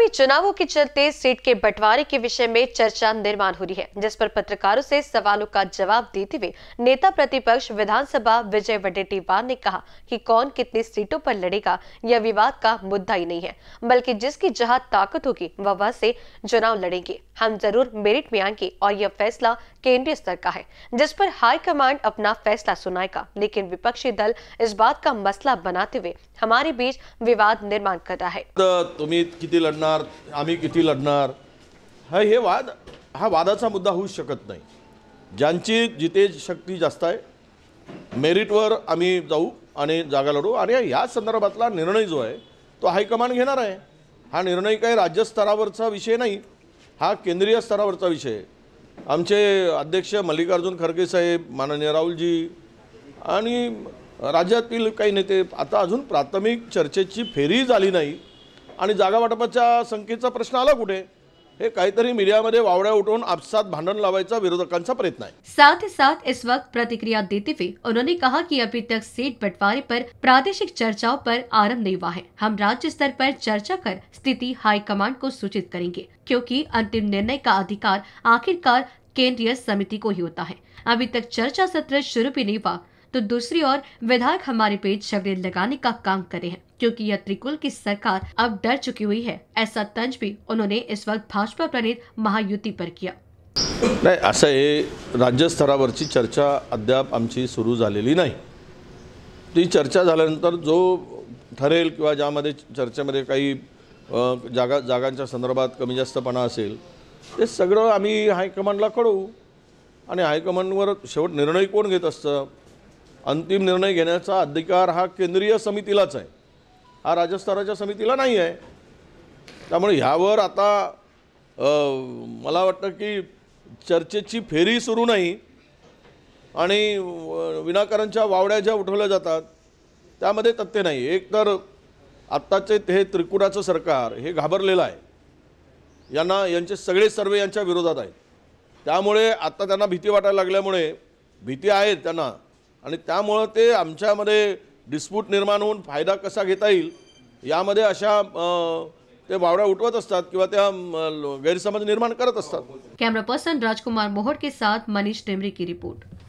आगामी चुनावों के चलते सीट के बंटवारे के विषय में चर्चा निर्माण हो रही है जिस पर पत्रकारों से सवालों का जवाब देते हुए नेता प्रतिपक्ष विधानसभा विजय वडेटीवार ने कहा कि कौन कितनी सीटों पर लड़ेगा यह विवाद का मुद्दा ही नहीं है बल्कि जिसकी जहां ताकत होगी वह वह से चुनाव लड़ेंगे हम जरूर मेरिट में आएंगे और यह फैसला केंद्रीय स्तर का है जिस पर हाईकमांड अपना फैसला सुनाएगा लेकिन विपक्षी दल इस बात का मसला बनाते हुए हमारे बीच विवाद निर्माण कर रहा है तुम्हें लढणार आम्ही किती लढणार हा हे वाद हा वादाचा मुद्दा होऊ शकत नाही ज्यांची जिथे शक्ती जास्त आहे मेरिटवर आम्ही जाऊ आणि जागा लढू आणि ह्या संदर्भातला निर्णय जो आहे तो हायकमांड घेणार आहे हा निर्णय काही राज्यस्तरावरचा विषय नाही हा केंद्रीय स्तरावरचा विषय आहे आमचे अध्यक्ष मल्लिकार्जुन खरगे साहेब माननीय राहुलजी आणि राज्यातील काही नेते आता अजून प्राथमिक चर्चेची फेरी झाली नाही आणि जागा प्रश्न आला कुठे साथ ही साथ इस वक्त प्रतिक्रिया देते हुए उन्होंने कहा कि अभी तक सीट बंटवारे पर प्रादेशिक चर्चाओं पर आरंभ नहीं हुआ है हम राज्य स्तर पर चर्चा कर स्थिति हाईकमांड को सूचित करेंगे क्योंकि अंतिम निर्णय का अधिकार आखिरकार केंद्रीय समिति को ही होता है अभी तक चर्चा सत्र शुरू भी नहीं हुआ तो दूसरी ओर विधायक हमारे पेज शबरील लगाने का काम करे हैं क्योंकि यह त्रिकुल की सरकार अब डर चुकी हुई है ऐसा तंज भी उन्होंने इस वक्त भाजपा प्रणित महायुति पर किया नाही असं हे राज्यस्तरावरची चर्चा अद्याप आमची सुरू झालेली नाही ती चर्चा झाल्यानंतर जो ठरेल किंवा ज्यामध्ये चर्चेमध्ये काही जागा जागांच्या संदर्भात कमी जास्तपणा असेल ते सगळं आम्ही हायकमांडला कळवू आणि हायकमांडवर शेवट निर्णय कोण घेत असतं अंतिम निर्णय घेण्याचा अधिकार हा केंद्रीय समितीलाच आहे हा राजस्थानाच्या समितीला नाही आहे त्यामुळे ह्यावर आता मला वाटतं की चर्चेची फेरी सुरू नाही आणि विनाकारणच्या वावड्या ज्या उठवल्या जातात त्यामध्ये तथ्य नाही एक तर आत्ताचे हे त्रिकुराचं सरकार हे घाबरलेलं आहे यांना यांचे सगळे सर्वे यांच्या विरोधात आहेत त्यामुळे आत्ता त्यांना भीती वाटायला लागल्यामुळे भीती आहेत त्यांना आणि त्यामुळं ते आमच्यामध्ये डिस्प्यूट निर्माण होऊन फायदा कसा घेता येईल यामध्ये अशा ते बावड्या उठवत असतात किंवा त्या गैरसमज निर्माण करत असतात कॅमेरा पर्सन राजकुमार मोहट के साथ मनीष टेमरे की रिपोर्ट